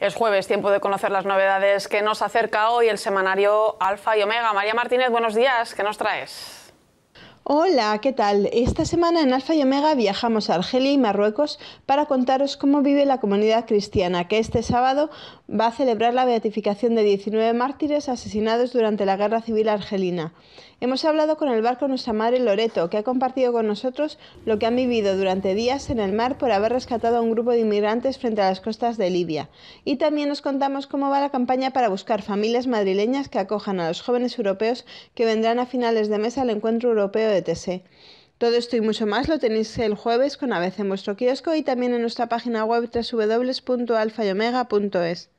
Es jueves, tiempo de conocer las novedades que nos acerca hoy el semanario Alfa y Omega. María Martínez, buenos días, ¿qué nos traes? Hola, ¿qué tal? Esta semana en Alfa y Omega viajamos a Argelia y Marruecos para contaros cómo vive la comunidad cristiana que este sábado va a celebrar la beatificación de 19 mártires asesinados durante la Guerra Civil Argelina. Hemos hablado con el barco Nuestra Madre Loreto, que ha compartido con nosotros lo que han vivido durante días en el mar por haber rescatado a un grupo de inmigrantes frente a las costas de Libia. Y también nos contamos cómo va la campaña para buscar familias madrileñas que acojan a los jóvenes europeos que vendrán a finales de mes al encuentro europeo todo esto y mucho más lo tenéis el jueves con ABC en vuestro kiosco y también en nuestra página web www.alfayomega.es.